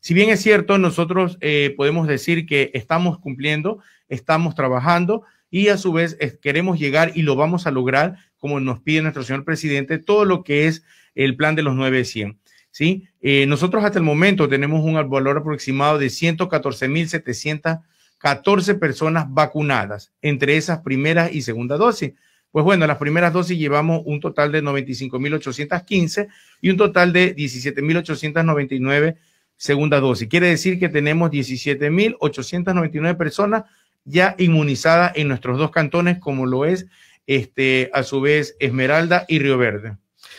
Si bien es cierto, nosotros eh, podemos decir que estamos cumpliendo, estamos trabajando y a su vez queremos llegar y lo vamos a lograr, como nos pide nuestro señor presidente, todo lo que es el plan de los 900. ¿sí? Eh, nosotros hasta el momento tenemos un valor aproximado de 114.714 personas vacunadas entre esas primeras y segunda dosis. Pues bueno, las primeras dosis llevamos un total de 95.815 y un total de 17.899 segunda dosis. Quiere decir que tenemos 17.899 personas ya inmunizadas en nuestros dos cantones, como lo es este, a su vez Esmeralda y Río Verde.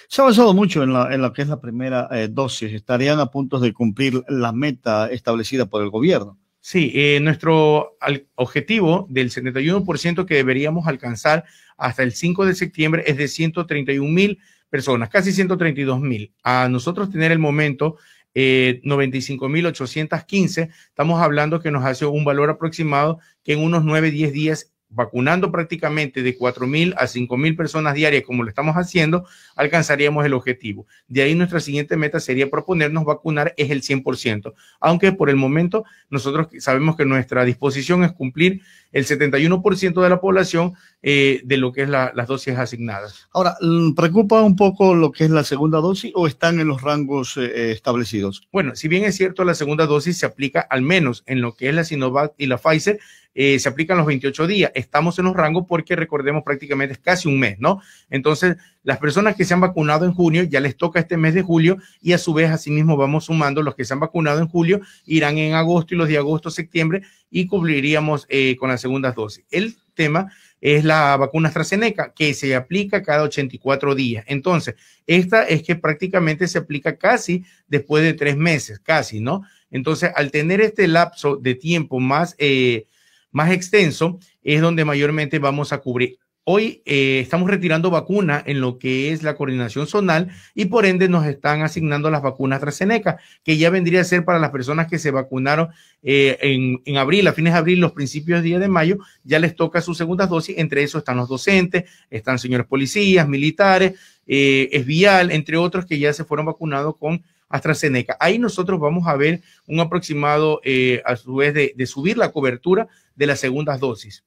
Se ha avanzado mucho en, la, lo que es la primera eh, dosis. Estarían a punto de cumplir la meta establecida por el gobierno. Sí, eh, nuestro objetivo del 71% que deberíamos alcanzar hasta el 5 de septiembre es de 131 mil personas, casi 132 mil. A nosotros tener el momento eh, 95.815. Estamos hablando que nos hace un valor aproximado que en unos 9, 10 días vacunando prácticamente de 4.000 a 5.000 personas diarias, como lo estamos haciendo, alcanzaríamos el objetivo. De ahí nuestra siguiente meta sería proponernos vacunar es el 100%, aunque por el momento nosotros sabemos que nuestra disposición es cumplir el 71% de la población eh, de lo que es la, las dosis asignadas. Ahora, mm, ¿preocupa un poco lo que es la segunda dosis o están en los rangos eh, eh, establecidos? Bueno, si bien es cierto, la segunda dosis se aplica al menos en lo que es la Sinovac y la Pfizer, se se aplican los 28 días. Estamos en los rangos porque recordemos prácticamente es casi un mes, ¿no? Entonces, las personas que se han vacunado en junio ya les toca este mes de julio y a su vez, asimismo, vamos sumando los que se han vacunado en julio, irán en agosto y los de agosto, septiembre y cubriríamos eh, con las segundas dosis. El tema es la vacuna AstraZeneca, que se aplica cada 84 días. Entonces, esta es que prácticamente se aplica casi después de tres meses, casi, ¿no? Entonces, al tener este lapso de tiempo más, eh, más extenso, es donde mayormente vamos a cubrir. Hoy eh, estamos retirando vacuna en lo que es la coordinación zonal y por ende nos están asignando las vacunas AstraZeneca, que ya vendría a ser para las personas que se vacunaron eh, en, abril, a fines de abril, los principios del de mayo, ya les toca sus segundas dosis. Entre eso están los docentes, están señores policías, militares, esvial, eh, es vial, entre otros que ya se fueron vacunados con AstraZeneca. Ahí nosotros vamos a ver un aproximado a su vez de subir la cobertura de las segundas dosis.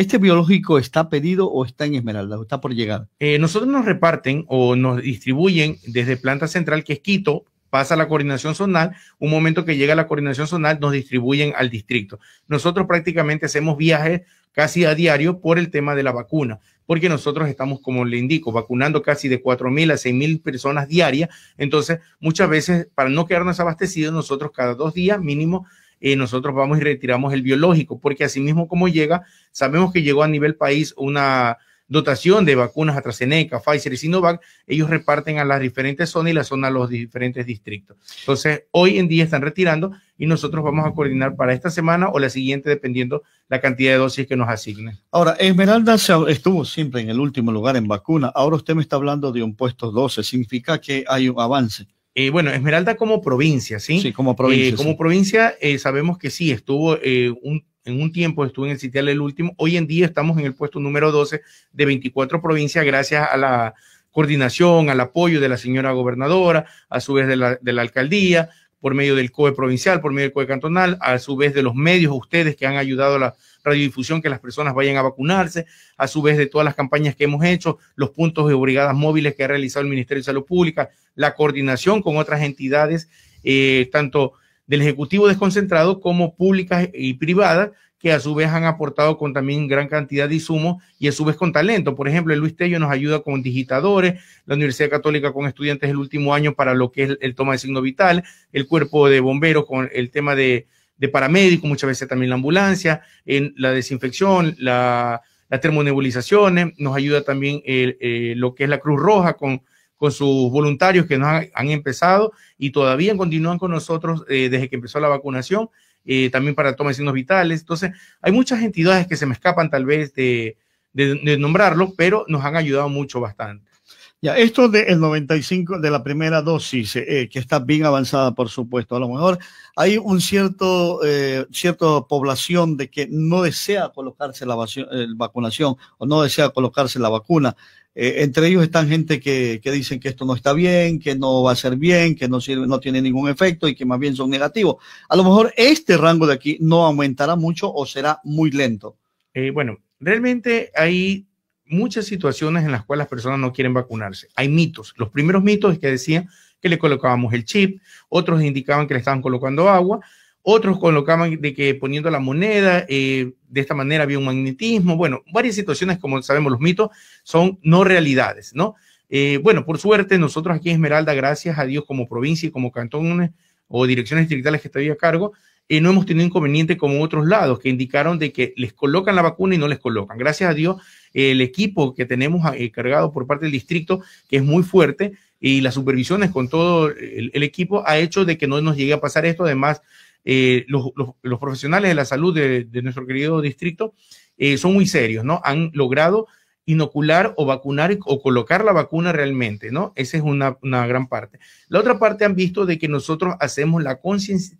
¿Este biológico está pedido o está en Esmeralda o está por llegar? Eh, nosotros nos reparten o nos distribuyen desde planta central, que es Quito, pasa a la coordinación zonal, un momento que llega a la coordinación zonal nos distribuyen al distrito. Nosotros prácticamente hacemos viajes casi a diario por el tema de la vacuna, porque nosotros estamos, como le indico, vacunando casi de 4.000 a 6.000 personas diarias. Entonces, muchas veces, para no quedarnos abastecidos, nosotros cada dos días mínimo eh, nosotros vamos y retiramos el biológico, porque así mismo como llega, sabemos que llegó a nivel país una dotación de vacunas a AstraZeneca, Pfizer y Sinovac, ellos reparten a las diferentes zonas y las zona a los diferentes distritos. Entonces, hoy en día están retirando y nosotros vamos a coordinar para esta semana o la siguiente, dependiendo la cantidad de dosis que nos asignen. Ahora, Esmeralda estuvo siempre en el último lugar en vacuna. Ahora usted me está hablando de un puesto 12. Significa que hay un avance. Eh, bueno, Esmeralda como provincia, ¿sí? Sí, como provincia. Eh, como provincia eh, sabemos que sí, estuvo en un tiempo, estuvo en el sitial el último. Hoy en día estamos en el puesto número 12 de 24 provincias gracias a la coordinación, al apoyo de la señora gobernadora, a su vez de la, de la alcaldía, por medio del COE provincial, por medio del COE cantonal, a su vez de los medios, ustedes que han ayudado a la radiodifusión, que las personas vayan a vacunarse, a su vez de todas las campañas que hemos hecho, los puntos de brigadas móviles que ha realizado el Ministerio de Salud Pública, la coordinación con otras entidades, eh, tanto del Ejecutivo desconcentrado como públicas y privadas, que a su vez han aportado con también gran cantidad de insumos y a su vez con talento. Por ejemplo, el Luis Tello nos ayuda con digitadores, la Universidad Católica con estudiantes el último año para lo que es el toma de signo vital, el cuerpo de bomberos con el tema de, de paramédicos, muchas veces también la ambulancia, en la desinfección, la, las termonebulizaciones, nos ayuda también eh, lo que es la Cruz Roja con, sus voluntarios que nos han, empezado y todavía continúan con nosotros eh, desde que empezó la vacunación eh, también para toma de signos vitales. Entonces, hay muchas entidades que se me escapan tal vez de, de, nombrarlo, pero nos han ayudado mucho bastante. Ya, esto del 95 de la primera dosis, eh, que está bien avanzada, por supuesto, a lo mejor hay un cierto, eh, cierta población de que no desea colocarse la vacunación o no desea colocarse la vacuna. Eh, entre ellos están gente que, que, dicen que esto no está bien, que no va a ser bien, que no sirve, no tiene ningún efecto y que más bien son negativos. A lo mejor este rango de aquí no aumentará mucho o será muy lento. Eh, bueno, realmente hay muchas situaciones en las cuales las personas no quieren vacunarse. Hay mitos. Los primeros mitos es que decían que le colocábamos el chip, otros indicaban que le estaban colocando agua otros colocaban de que poniendo la moneda, eh, de esta manera había un magnetismo. Bueno, varias situaciones, como sabemos, los mitos son no realidades, ¿no? Eh, bueno, por suerte, nosotros aquí en Esmeralda, gracias a Dios, como provincia y como cantones o direcciones distritales que estoy a cargo, eh, no hemos tenido inconveniente como otros lados que indicaron de que les colocan la vacuna y no les colocan. Gracias a Dios, el equipo que tenemos encargado cargado por parte del distrito, que es muy fuerte, y las supervisiones con todo el, equipo ha hecho de que no nos llegue a pasar esto. Además, eh, los, profesionales de la salud de, nuestro querido distrito eh, son muy serios, ¿no? Han logrado inocular o vacunar o colocar la vacuna realmente, ¿no? Esa es una, una gran parte. La otra parte han visto de que nosotros hacemos la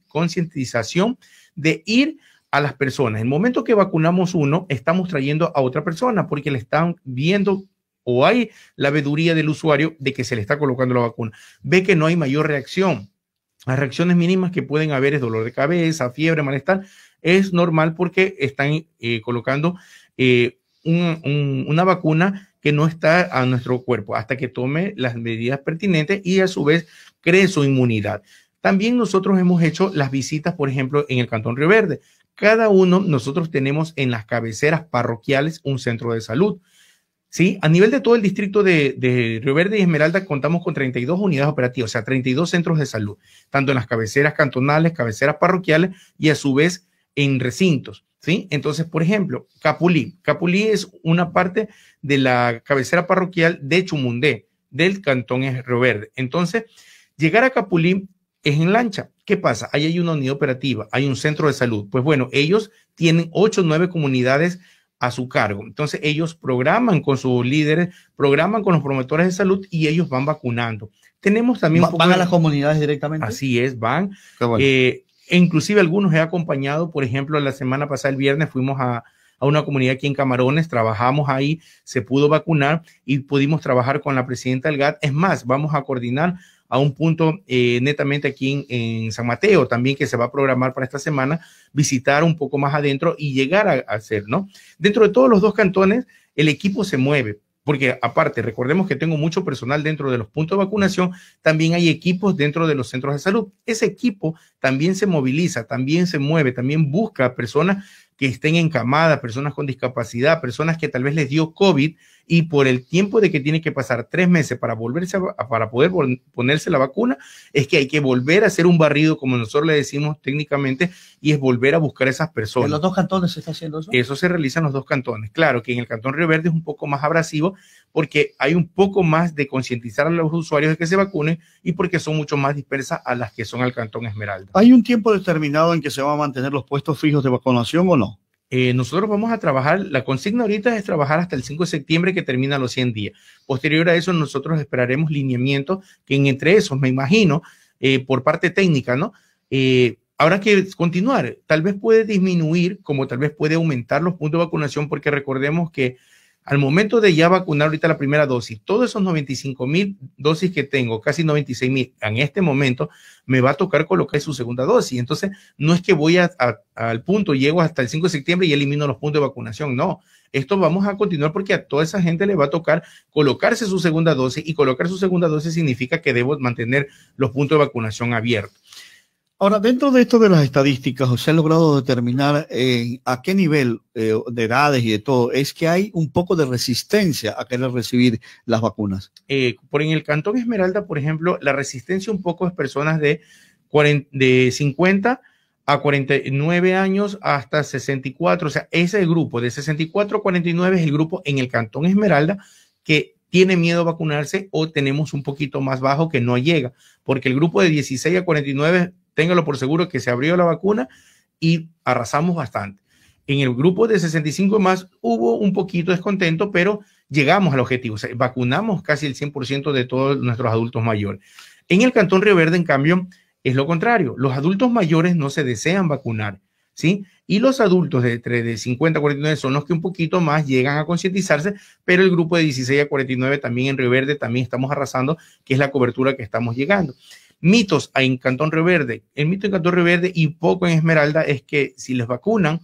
concientización de ir a las personas. En el momento que vacunamos uno, estamos trayendo a otra persona porque le están viendo o hay la veduría del usuario de que se le está colocando la vacuna. Ve que no hay mayor reacción las reacciones mínimas que pueden haber es dolor de cabeza, fiebre, malestar. Es normal porque están eh, colocando eh, una vacuna que no está a nuestro cuerpo hasta que tome las medidas pertinentes y a su vez cree su inmunidad. También nosotros hemos hecho las visitas, por ejemplo, en el Cantón Río Verde. Cada uno, nosotros tenemos en las cabeceras parroquiales un centro de salud. ¿sí? A nivel de todo el distrito de, de, Río Verde y Esmeralda contamos con 32 unidades operativas, o sea, 32 centros de salud, tanto en las cabeceras cantonales, cabeceras parroquiales y a su vez en recintos, ¿sí? Entonces, por ejemplo, Capulí. Capulí es una parte de la cabecera parroquial de Chumundé, del cantón Río Verde. Entonces, llegar a Capulí es en lancha. ¿Qué pasa? Ahí hay una unidad operativa, hay un centro de salud. Pues bueno, ellos tienen ocho o 9 comunidades a su cargo. Entonces ellos programan con sus líderes, programan con los promotores de salud y ellos van vacunando. Tenemos también... ¿Van a las comunidades directamente? Así es, van. Eh, inclusive algunos he acompañado, por ejemplo, la semana pasada, el viernes fuimos a, a una comunidad aquí en Camarones, trabajamos ahí, se pudo vacunar y pudimos trabajar con la presidenta del GAT. Es más, vamos a coordinar a un punto eh, netamente aquí en, San Mateo, también que se va a programar para esta semana, visitar un poco más adentro y llegar a, a hacer, ¿no? Dentro de todos los dos cantones, el equipo se mueve, porque aparte, recordemos que tengo mucho personal dentro de los puntos de vacunación, también hay equipos dentro de los centros de salud. Ese equipo también se moviliza, también se mueve, también busca personas que estén encamadas, personas con discapacidad, personas que tal vez les dio COVID, y por el tiempo de que tiene que pasar tres meses para volverse para poder ponerse la vacuna, es que hay que volver a hacer un barrido, como nosotros le decimos técnicamente, y es volver a buscar a esas personas. ¿En los dos cantones se está haciendo eso? Eso se realiza en los dos cantones. Claro que en el cantón Río Verde es un poco más abrasivo porque hay un poco más de concientizar a los usuarios de que se vacunen y porque son mucho más dispersas a las que son al cantón Esmeralda. ¿Hay un tiempo determinado en que se van a mantener los puestos fijos de vacunación o no? Eh, nosotros vamos a trabajar, la consigna ahorita es trabajar hasta el 5 de septiembre que termina los 100 días. Posterior a eso, nosotros esperaremos lineamientos que entre esos, me imagino, eh, por parte técnica, ¿no? Eh, habrá que continuar. Tal vez puede disminuir, como tal vez puede aumentar los puntos de vacunación, porque recordemos que al momento de ya vacunar ahorita la primera dosis, todos esos 95 mil dosis que tengo, casi 96 mil en este momento, me va a tocar colocar su segunda dosis. Entonces, no es que voy al punto, llego hasta el 5 de septiembre y elimino los puntos de vacunación. No, esto vamos a continuar porque a toda esa gente le va a tocar colocarse su segunda dosis y colocar su segunda dosis significa que debo mantener los puntos de vacunación abiertos. Ahora, dentro de esto de las estadísticas, se ha logrado determinar eh, a qué nivel eh, de edades y de todo es que hay un poco de resistencia a querer recibir las vacunas. Eh, por en el Cantón Esmeralda, por ejemplo, la resistencia un poco es personas de, 50 a 49 años hasta 64. O sea, ese grupo de 64 a 49 es el grupo en el Cantón Esmeralda que tiene miedo a vacunarse o tenemos un poquito más bajo que no llega, porque el grupo de 16 a 49 téngalo por seguro que se abrió la vacuna y arrasamos bastante. En el grupo de 65 más hubo un poquito descontento, pero llegamos al objetivo. vacunamos casi el 100% de todos nuestros adultos mayores. En el Cantón Río Verde, en cambio, es lo contrario. Los adultos mayores no se desean vacunar, ¿sí? Y los adultos de, de 50 a 49 son los que un poquito más llegan a concientizarse, pero el grupo de 16 a 49 también en Río Verde también estamos arrasando, que es la cobertura que estamos llegando mitos en Cantón Río Verde. El mito en Cantón Río Verde y poco en Esmeralda es que si les vacunan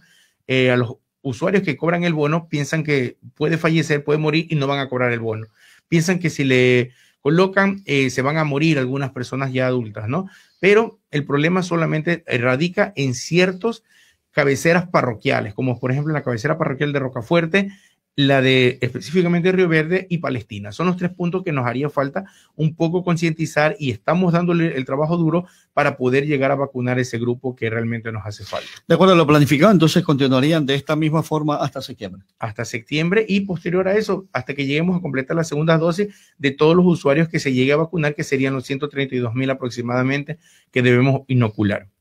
eh, a los usuarios que cobran el bono, piensan que puede fallecer, puede morir y no van a cobrar el bono. Piensan que si le colocan, eh, se van a morir algunas personas ya adultas, ¿no? Pero el problema solamente radica en ciertas cabeceras parroquiales, como por ejemplo la cabecera parroquial de Rocafuerte, la de específicamente Río Verde y Palestina. Son los tres puntos que nos haría falta un poco concientizar y estamos dándole el trabajo duro para poder llegar a vacunar ese grupo que realmente nos hace falta. De acuerdo, lo planificado, entonces continuarían de esta misma forma hasta septiembre. Hasta septiembre y posterior a eso, hasta que lleguemos a completar la segunda dosis de todos los usuarios que se llegue a vacunar, que serían los 132 mil aproximadamente que debemos inocular.